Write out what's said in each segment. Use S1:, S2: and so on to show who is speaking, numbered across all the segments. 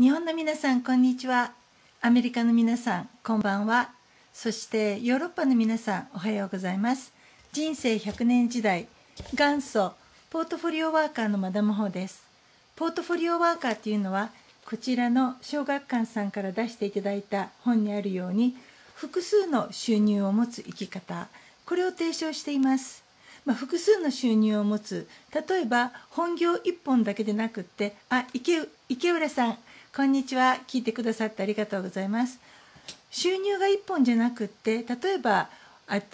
S1: 日本の皆さんこんにちはアメリカの皆さんこんばんはそしてヨーロッパの皆さんおはようございます人生100年時代元祖ポートフォリオワーカーのマダムホですポートフォリオワーカーというのはこちらの小学館さんから出していただいた本にあるように複数の収入を持つ生き方これを提唱していますまあ、複数の収入を持つ例えば本業1本だけでなくってあ池池浦さんこんにちは聞いてくださってありがとうございます収入が1本じゃなくって例えば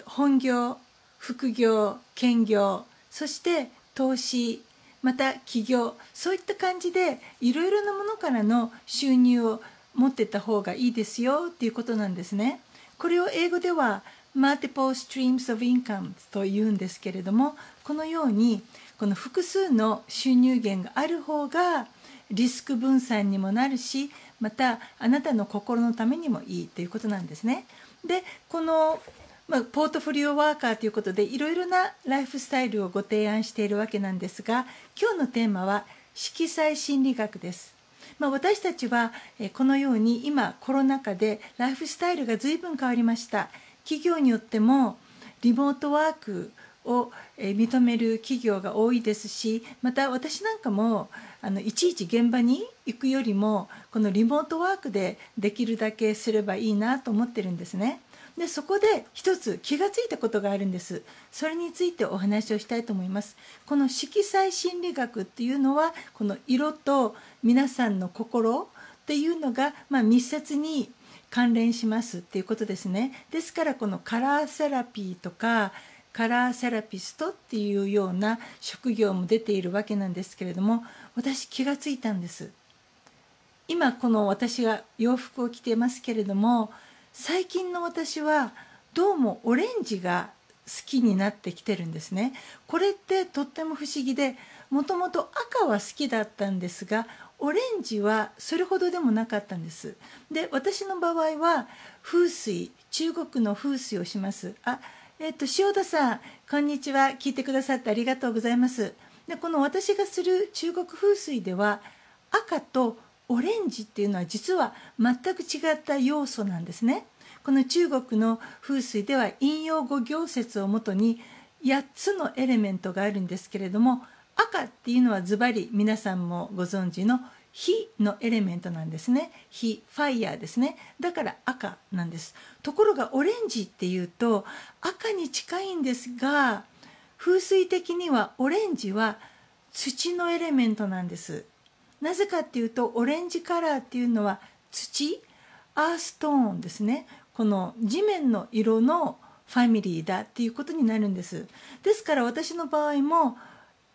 S1: 本業副業兼業そして投資また起業そういった感じでいろいろなものからの収入を持ってた方がいいですよっていうことなんですね。これを英語では multiple streams of income というんですけれどもこのようにこの複数の収入源がある方がリスク分散にもなるしまたあなたの心のためにもいいということなんですね。でこのまあ、ポートフォリオワーカーということでいろいろなライフスタイルをご提案しているわけなんですが今日のテーマは色彩心理学です。まあ、私たちはこのように今コロナ禍でライフスタイルが随分変わりました企業によってもリモートワークを認める企業が多いですしまた私なんかもあのいちいち現場に行くよりもこのリモートワークでできるだけすればいいなと思ってるんですね。でそこで一つ気がついたことがあるんですそれについてお話をしたいと思いますこの色彩心理学っていうのはこの色と皆さんの心っていうのが、まあ、密接に関連しますっていうことですねですからこのカラーセラピーとかカラーセラピストっていうような職業も出ているわけなんですけれども私気がついたんです今この私が洋服を着てますけれども最近の私はどうもオレンジが好きになってきてるんですねこれってとっても不思議でもともと赤は好きだったんですがオレンジはそれほどでもなかったんですで私の場合は風水中国の風水をしますあえっと、塩田さん、こんにちは。聞いてくださってありがとうございます。で、この私がする中国風水では、赤とオレンジっていうのは実は全く違った要素なんですね。この中国の風水では引用語行説をもとに8つのエレメントがあるんですけれども赤っていうのはズバリ皆さんもご存知の「火のエレメントなんですね火ファイヤーですねだから赤なんですところがオレンジっていうと赤に近いんですが風水的にはオレンジは土のエレメントなんですなぜかっていうとオレンジカラーっていうのは土アーストーンですねこの地面の色のファミリーだっていうことになるんですですから私の場合も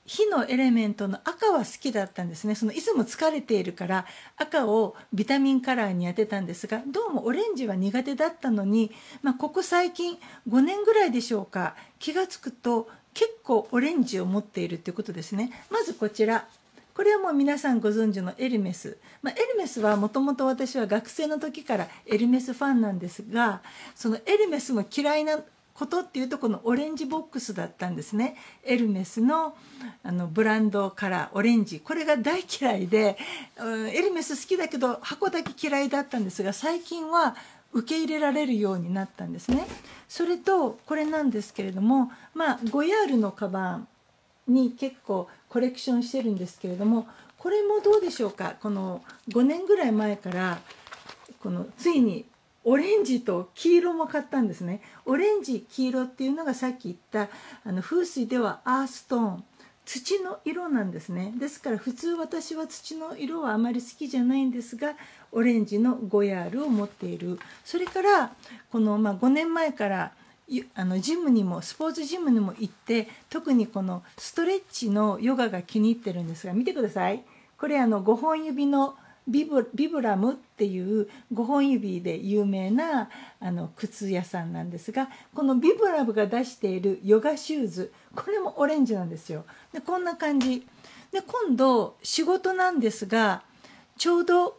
S1: 火のエレメントの赤は好きだったんですねそのいつも疲れているから赤をビタミンカラーに当てたんですがどうもオレンジは苦手だったのに、まあ、ここ最近5年ぐらいでしょうか気が付くと結構オレンジを持っているということですねまずこちらこれはもう皆さんご存知のエルメス、まあ、エルメスはもともと私は学生の時からエルメスファンなんですがそのエルメスも嫌いなことっていうとこのオレンジボックスだったんですねエルメスのあのブランドカラーオレンジこれが大嫌いで、うん、エルメス好きだけど箱だけ嫌いだったんですが最近は受け入れられるようになったんですねそれとこれなんですけれどもまあ5ヤールのカバンに結構コレクションしてるんですけれどもこれもどうでしょうかこの5年ぐらい前からこのついにオレンジと黄色も買ったんですねオレンジ黄色っていうのがさっき言ったあの風水ではアーストーン土の色なんですねですから普通私は土の色はあまり好きじゃないんですがオレンジのゴヤールを持っているそれからこの、まあ、5年前からあのジムにもスポーツジムにも行って特にこのストレッチのヨガが気に入ってるんですが見てくださいこれあの5本指のビブビブラムっていう5本指で有名なあの靴屋さんなんですがこのビブラムが出しているヨガシューズこれもオレンジなんですよ。でこんな感じ。で今度仕事なんですがちょうど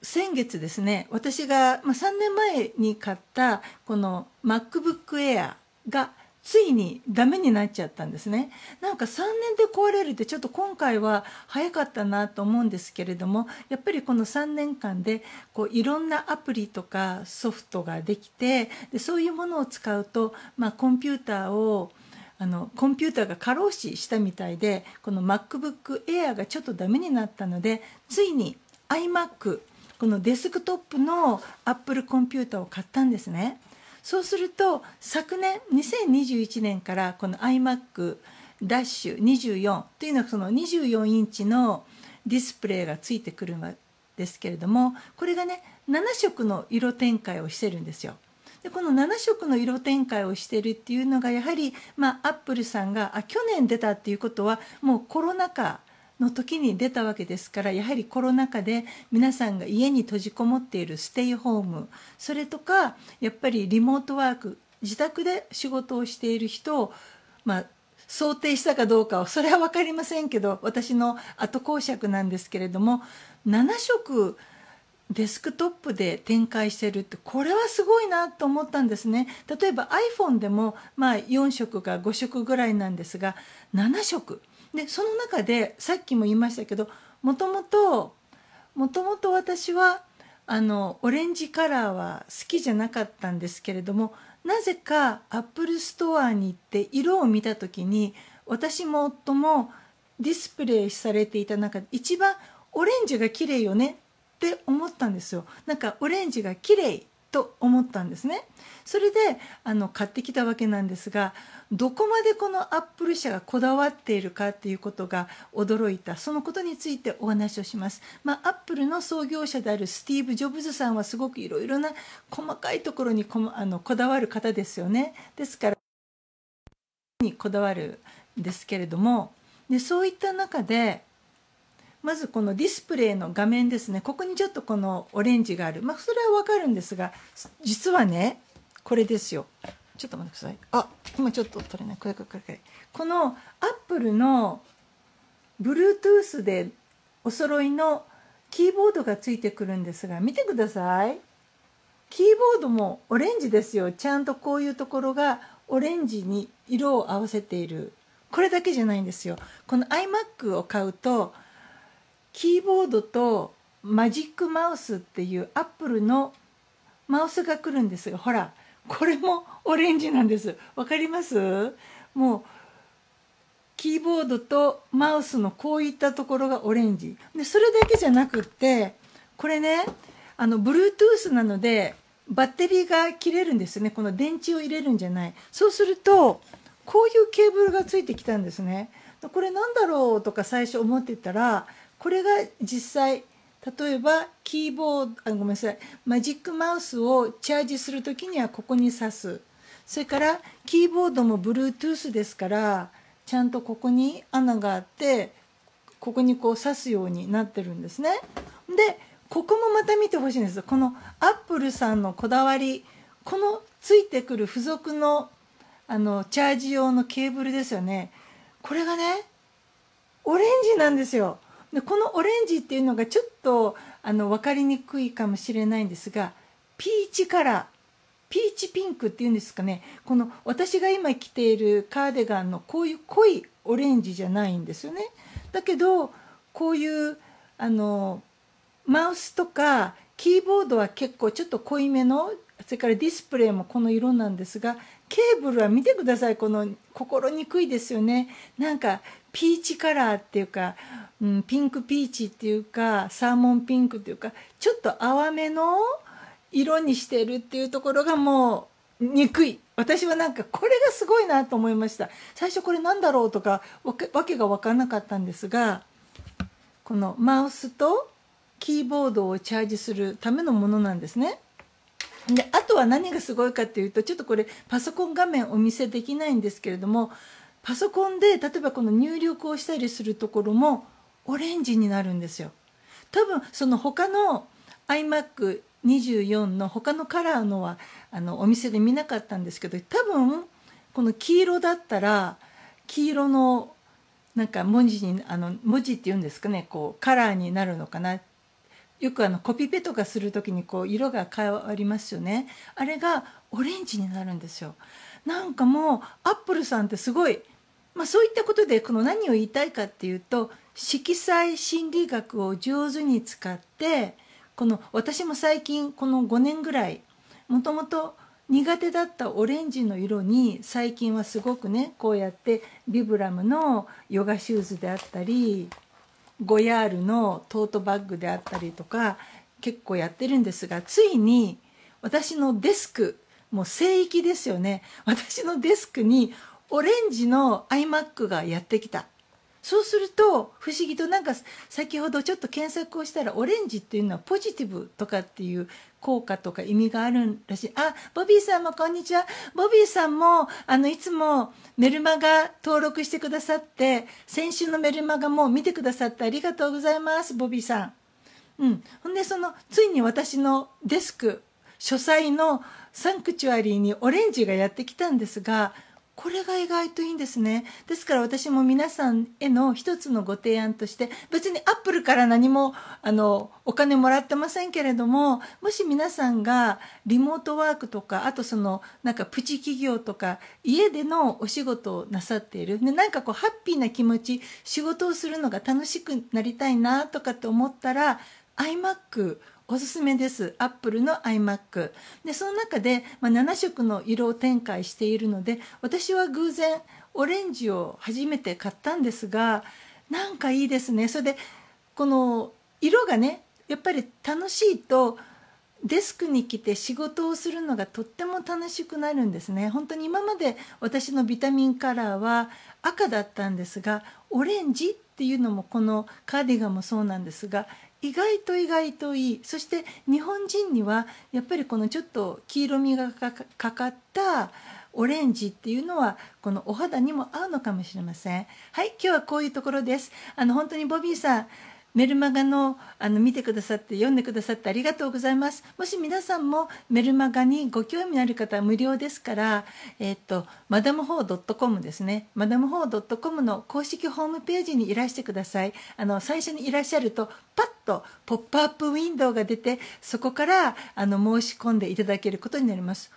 S1: 先月ですね私が、まあ、3年前に買ったこの MacBook Air がついにダメになっちゃったんですねなんか3年で壊れるってちょっと今回は早かったなと思うんですけれどもやっぱりこの3年間でこういろんなアプリとかソフトができてでそういうものを使うと、まあ、コンピューターをあのコンピューターが過労死したみたいでこの MacBook Air がちょっとダメになったのでついに iMac このデスクトップの Apple コンピューターを買ったんですね。そうすると昨年2021年からこの iMac ダッシュ24というのはその24インチのディスプレイがついてくるんですけれどもこれがね7色の色展開をしてるんですよ。でこの7色の色展開をしてるっていうのがやはり、まあ、アップルさんがあ去年出たっていうことはもうコロナ禍の時に出たわけですからやはりコロナ禍で皆さんが家に閉じこもっているステイホームそれとかやっぱりリモートワーク自宅で仕事をしている人を、まあ、想定したかどうかはそれは分かりませんけど私の後講釈なんですけれども7色デスクトップで展開してるってこれはすごいなと思ったんですね例えば iPhone でもまあ4色か5色ぐらいなんですが7色でその中でさっきも言いましたけどもともともともと私はあのオレンジカラーは好きじゃなかったんですけれどもなぜかアップルストアに行って色を見た時に私も夫もディスプレイされていた中で一番オレンジが綺麗よねって思ったんですよなんかオレンジが綺麗と思ったんですねそれであの買ってきたわけなんですがどこまでこのアップル社がこだわっているかっていうことが驚いたそのことについてお話をします、まあ、アップルの創業者であるスティーブ・ジョブズさんはすごくいろいろな細かいところにこあのこだわる方ですよねですからにこだわるんですけれどもでそういった中でまずこのディスプレイの画面ですねここにちょっとこのオレンジがあるまあそれはわかるんですが実はねこれですよちょっと待ってくださいあ今ちょっと取れないこれこれこれこのアップルの Bluetooth でお揃いのキーボードがついてくるんですが見てくださいキーボードもオレンジですよちゃんとこういうところがオレンジに色を合わせているこれだけじゃないんですよこの iMac を買うとキーボードとマジックマウスっていうアップルのマウスが来るんですがほらこれもオレンジなんですわかりますもうキーボードとマウスのこういったところがオレンジでそれだけじゃなくってこれねあの Bluetooth なのでバッテリーが切れるんですねこの電池を入れるんじゃないそうするとこういうケーブルがついてきたんですねこれなんだろうとか最初思ってたらこれが実際例えばキーボードあごめんなさいマジックマウスをチャージする時にはここに挿すそれからキーボードも Bluetooth ですからちゃんとここに穴があってここにこう刺すようになってるんですね。でここもまた見てほしいんですこのアップルさんのこだわりこのついてくる付属のあのチャージ用のケーブルですよねこれがねオレンジなんですよ。でこのオレンジっていうのがちょっとあの分かりにくいかもしれないんですがピーチカラーピーチピンクっていうんですかねこの私が今着ているカーディガンのこういう濃いオレンジじゃないんですよね。だけどこういうあのマウスとかキーボードは結構ちょっと濃いめのそれからディスプレイもこの色なんですがケーブルは見てくださいこの心にくいですよねなんかピーチカラーっていうか、うん、ピンクピーチっていうかサーモンピンクっていうかちょっと淡めの色にしてるっていうところがもう憎い私はなんかこれがすごいなと思いました最初これなんだろうとかわけがわかんなかったんですがこのマウスとキーボードをチャージするためのものなんですね。であとは何がすごいかっていうとちょっとこれパソコン画面お見せできないんですけれどもパソコンで例えばこの入力をしたりするところもオレンジになるんですよ。多分その他の iMac24 の他のカラーのはあのお店で見なかったんですけど多分この黄色だったら黄色のなんか文字にあの文字っていうんですかねこうカラーになるのかなよくあのコピペとかする時にこう色が変わりますよねあれがオレンジになるんですよなんかもうアップルさんってすごい、まあ、そういったことでこの何を言いたいかっていうと色彩心理学を上手に使ってこの私も最近この5年ぐらいもともと苦手だったオレンジの色に最近はすごくねこうやってビブラムのヨガシューズであったりゴヤールのトートバッグであったりとか結構やってるんですがついに私のデスクもう聖域ですよね私のデスクにオレンジの iMac がやってきたそうすると不思議となんか先ほどちょっと検索をしたらオレンジっていうのはポジティブとかっていう効果とか意味があるらしいあボビーさんもこんにちはボビーさんもあのいつもメルマガ登録してくださって先週のメルマガも見てくださってありがとうございますボビーさん。うん、ほんでそのついに私のデスク書斎のサンクチュアリーにオレンジがやってきたんですがこれが意外といいんですねですから私も皆さんへの一つのご提案として別にアップルから何もあのお金もらってませんけれどももし皆さんがリモートワークとかあとそのなんかプチ企業とか家でのお仕事をなさっているでなんかこうハッピーな気持ち仕事をするのが楽しくなりたいなとかって思ったら iMac おすすめですアップルの iMac でその中で、まあ、7色の色を展開しているので私は偶然オレンジを初めて買ったんですがなんかいいですねそれでこの色がねやっぱり楽しいとデスクに来て仕事をするのがとっても楽しくなるんですね本当に今まで私のビタミンカラーは赤だったんですがオレンジっていうのもこのカーディガンもそうなんですが意外と意外といいそして日本人にはやっぱりこのちょっと黄色みがかかったオレンジっていうのはこのお肌にも合うのかもしれませんはい今日はこういうところですあの本当にボビーさんメルマガのあの見てくださって読んでくださってありがとうございますもし皆さんもメルマガにご興味のある方は無料ですから、えっとマダムホー .com ですねマダムホー .com の公式ホームページにいらしてくださいあの最初にいらっしゃるとパッとポップアップウィンドウが出てそこからあの申し込んでいただけることになります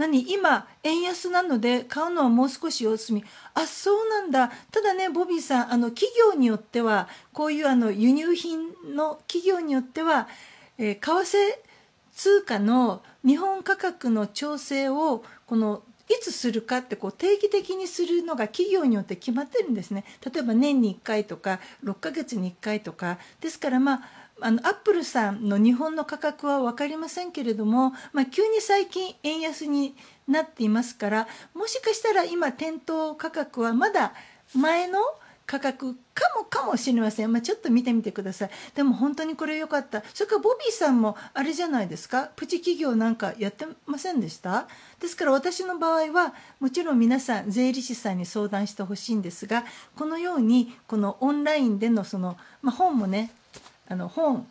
S1: 何今、円安なので買うのはもう少し様子見あそうなんだただねボビーさんあの企業によってはこういうあの輸入品の企業によっては、えー、為替通貨の日本価格の調整をこのいつするかってこう定期的にするのが企業によって決まってるんですね例えば年に1回とか6ヶ月に1回とかですからまああのアップルさんの日本の価格は分かりませんけれども、まあ、急に最近円安になっていますからもしかしたら今店頭価格はまだ前の価格かもかもしれません、まあ、ちょっと見てみてくださいでも本当にこれ良かったそれからボビーさんもあれじゃないですかプチ企業なんかやってませんでしたですから私の場合はもちろん皆さん税理士さんに相談してほしいんですがこのようにこのオンラインでのその、まあ、本もねあの本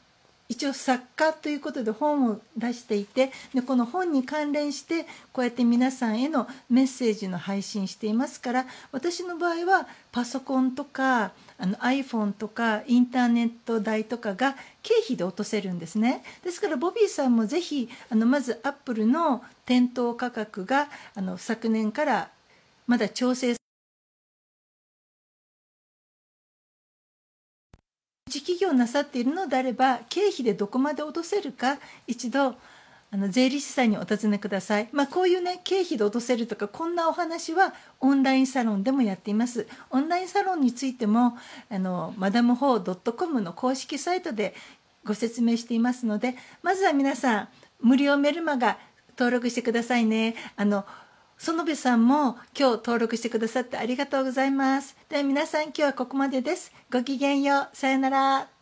S1: 一応作家ということで本を出していてでこの本に関連してこうやって皆さんへのメッセージの配信していますから私の場合はパソコンとかあの iPhone とかインターネット代とかが経費で落とせるんですねですからボビーさんもぜひあのまずアップルの店頭価格があの昨年からまだ調整企業なさっているのであれば経費でどこまで落とせるか一度あの税理士さんにお尋ねください、まあ、こういうね経費で落とせるとかこんなお話はオンラインサロンでもやっていますオンラインサロンについてもあのマダムホー .com の公式サイトでご説明していますのでまずは皆さん無料メルマガ登録してくださいねあの園部さんも今日登録してくださってありがとうございます。では皆さん今日はここまでです。ごきげんよう。さよなら。